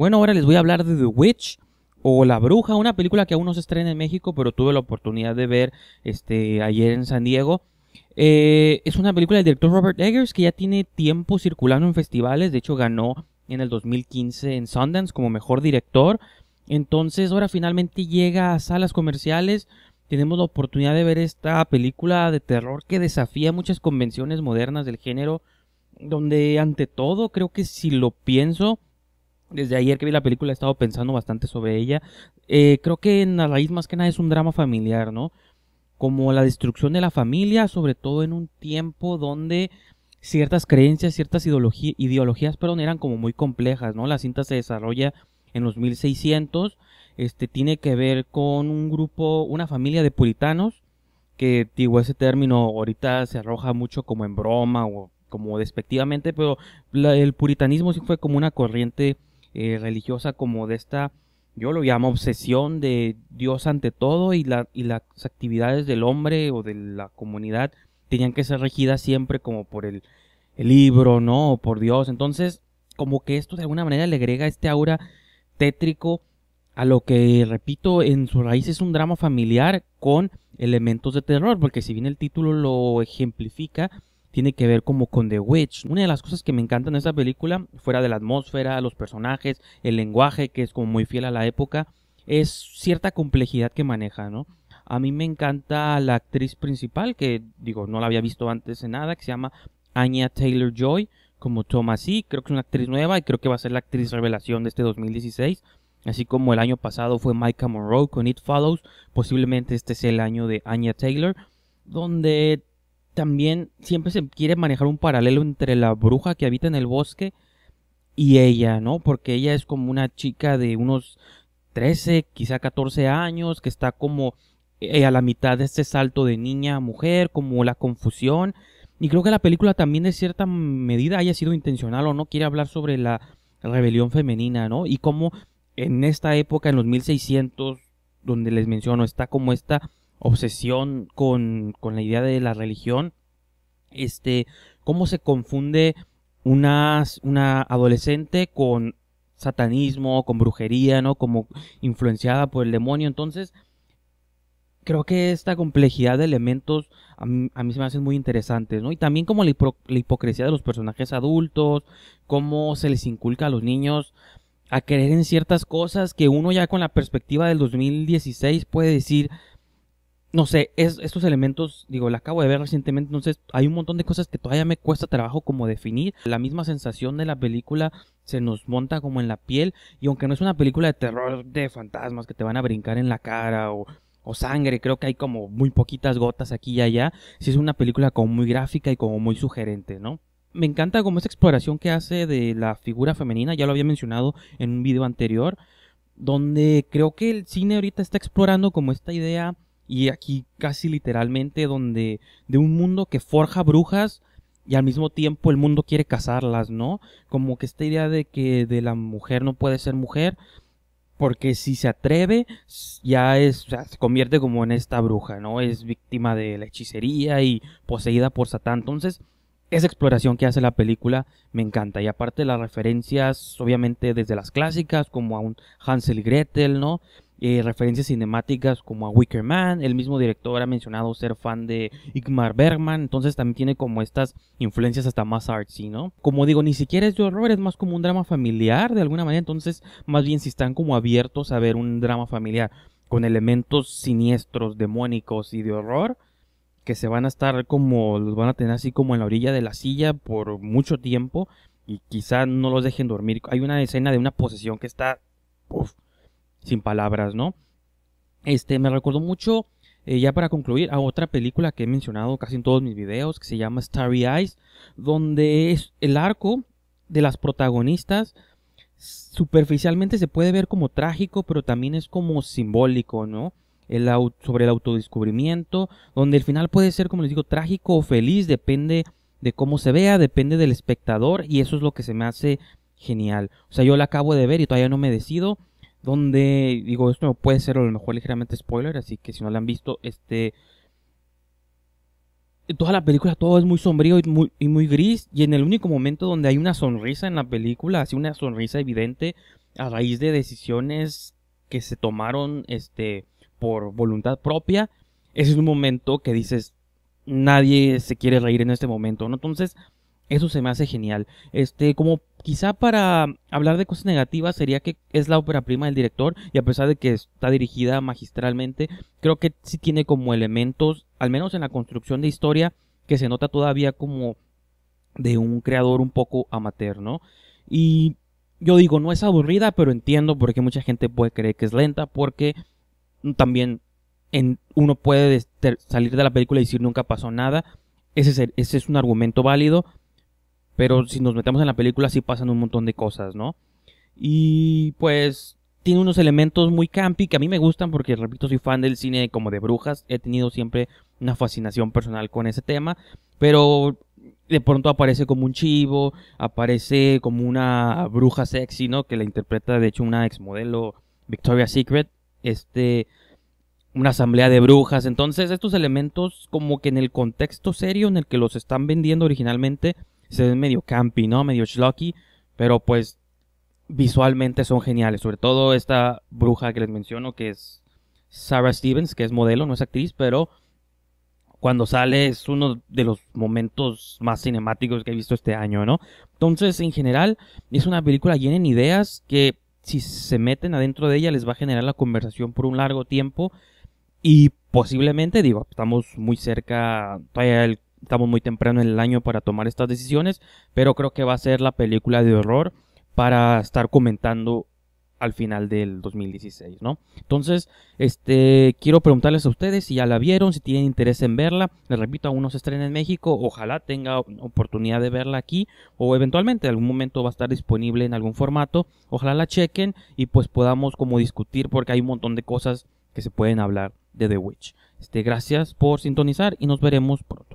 Bueno, ahora les voy a hablar de The Witch o La Bruja, una película que aún no se estrena en México, pero tuve la oportunidad de ver este, ayer en San Diego. Eh, es una película del director Robert Eggers que ya tiene tiempo circulando en festivales, de hecho ganó en el 2015 en Sundance como mejor director. Entonces ahora finalmente llega a salas comerciales, tenemos la oportunidad de ver esta película de terror que desafía muchas convenciones modernas del género, donde ante todo creo que si lo pienso, desde ayer que vi la película he estado pensando bastante sobre ella. Eh, creo que en la raíz más que nada es un drama familiar, ¿no? Como la destrucción de la familia, sobre todo en un tiempo donde ciertas creencias, ciertas ideologías, perdón, eran como muy complejas, ¿no? La cinta se desarrolla en los 1600, este tiene que ver con un grupo, una familia de puritanos, que digo, ese término ahorita se arroja mucho como en broma o como despectivamente, pero el puritanismo sí fue como una corriente eh, religiosa como de esta, yo lo llamo obsesión de Dios ante todo y, la, y las actividades del hombre o de la comunidad tenían que ser regidas siempre como por el, el libro, ¿no? O por Dios. Entonces, como que esto de alguna manera le agrega este aura tétrico a lo que, repito, en su raíz es un drama familiar con elementos de terror, porque si bien el título lo ejemplifica, tiene que ver como con The Witch. Una de las cosas que me encantan de esta película, fuera de la atmósfera, los personajes, el lenguaje que es como muy fiel a la época, es cierta complejidad que maneja, ¿no? A mí me encanta la actriz principal, que digo, no la había visto antes en nada, que se llama Anya Taylor Joy, como Thomas E. Creo que es una actriz nueva y creo que va a ser la actriz revelación de este 2016. Así como el año pasado fue Micah Monroe con It Follows, posiblemente este es el año de Anya Taylor, donde también siempre se quiere manejar un paralelo entre la bruja que habita en el bosque y ella, ¿no? Porque ella es como una chica de unos 13, quizá 14 años, que está como eh, a la mitad de este salto de niña a mujer, como la confusión. Y creo que la película también de cierta medida haya sido intencional o no, quiere hablar sobre la rebelión femenina, ¿no? Y cómo en esta época, en los 1600, donde les menciono, está como esta obsesión con, con la idea de la religión, este, cómo se confunde una adolescente con satanismo, con brujería, ¿no? Como influenciada por el demonio. Entonces, creo que esta complejidad de elementos a mí, se me hacen muy interesantes, Y también como la, la, hipocresía de los personajes adultos, cómo se les inculca a los niños a creer en ciertas cosas que uno ya con la perspectiva del 2016 puede decir, no sé, es, estos elementos, digo, la acabo de ver recientemente, entonces hay un montón de cosas que todavía me cuesta trabajo como definir. La misma sensación de la película se nos monta como en la piel, y aunque no es una película de terror de fantasmas que te van a brincar en la cara o, o sangre, creo que hay como muy poquitas gotas aquí y allá, sí es una película como muy gráfica y como muy sugerente, ¿no? Me encanta como esa exploración que hace de la figura femenina, ya lo había mencionado en un video anterior, donde creo que el cine ahorita está explorando como esta idea y aquí casi literalmente donde de un mundo que forja brujas y al mismo tiempo el mundo quiere casarlas, ¿no? Como que esta idea de que de la mujer no puede ser mujer porque si se atreve ya es se convierte como en esta bruja, ¿no? Es víctima de la hechicería y poseída por Satán. Entonces, esa exploración que hace la película me encanta. Y aparte las referencias, obviamente desde las clásicas, como a un Hansel y Gretel, ¿no? Eh, referencias cinemáticas como a Wicker Man, el mismo director ha mencionado ser fan de Igmar Bergman, entonces también tiene como estas influencias hasta más artsy, ¿no? Como digo, ni siquiera es de horror, es más como un drama familiar de alguna manera, entonces más bien si están como abiertos a ver un drama familiar con elementos siniestros, demónicos y de horror, que se van a estar como, los van a tener así como en la orilla de la silla por mucho tiempo y quizá no los dejen dormir. Hay una escena de una posesión que está sin palabras, ¿no? Este, me recuerdo mucho, eh, ya para concluir, a otra película que he mencionado casi en todos mis videos, que se llama Starry Eyes, donde es el arco de las protagonistas superficialmente se puede ver como trágico, pero también es como simbólico, ¿no? El sobre el autodescubrimiento, donde el final puede ser, como les digo, trágico o feliz, depende de cómo se vea, depende del espectador, y eso es lo que se me hace genial. O sea, yo la acabo de ver y todavía no me decido donde, digo, esto puede ser a lo mejor ligeramente spoiler, así que si no lo han visto, este... toda la película todo es muy sombrío y muy, muy gris, y en el único momento donde hay una sonrisa en la película, así una sonrisa evidente, a raíz de decisiones que se tomaron, este, por voluntad propia, ese es un momento que dices, nadie se quiere reír en este momento, ¿no? Entonces, eso se me hace genial. Este, como quizá para hablar de cosas negativas sería que es la ópera prima del director y a pesar de que está dirigida magistralmente, creo que sí tiene como elementos, al menos en la construcción de historia, que se nota todavía como de un creador un poco amateur, ¿no? Y yo digo, no es aburrida, pero entiendo por qué mucha gente puede creer que es lenta, porque también en, uno puede salir de la película y decir nunca pasó nada. Ese ese es un argumento válido, pero si nos metemos en la película sí pasan un montón de cosas, ¿no? Y pues tiene unos elementos muy campi que a mí me gustan porque, repito, soy fan del cine como de brujas. He tenido siempre una fascinación personal con ese tema. Pero de pronto aparece como un chivo, aparece como una bruja sexy, ¿no? Que la interpreta, de hecho, una exmodelo Victoria's Secret. Este, una asamblea de brujas. Entonces, estos elementos como que en el contexto serio en el que los están vendiendo originalmente se ven medio campy, ¿no? Medio schlocky, pero pues visualmente son geniales. Sobre todo esta bruja que les menciono, que es Sarah Stevens, que es modelo, no es actriz, pero cuando sale es uno de los momentos más cinemáticos que he visto este año, ¿no? Entonces, en general, es una película llena de ideas que si se meten adentro de ella les va a generar la conversación por un largo tiempo y posiblemente, digo, estamos muy cerca, todavía el estamos muy temprano en el año para tomar estas decisiones, pero creo que va a ser la película de horror para estar comentando al final del 2016, ¿no? Entonces, este, quiero preguntarles a ustedes si ya la vieron, si tienen interés en verla. Les repito, aún no se estrena en México, ojalá tenga oportunidad de verla aquí o eventualmente en algún momento va a estar disponible en algún formato. Ojalá la chequen y pues podamos como discutir porque hay un montón de cosas que se pueden hablar de The Witch. Este, gracias por sintonizar y nos veremos pronto.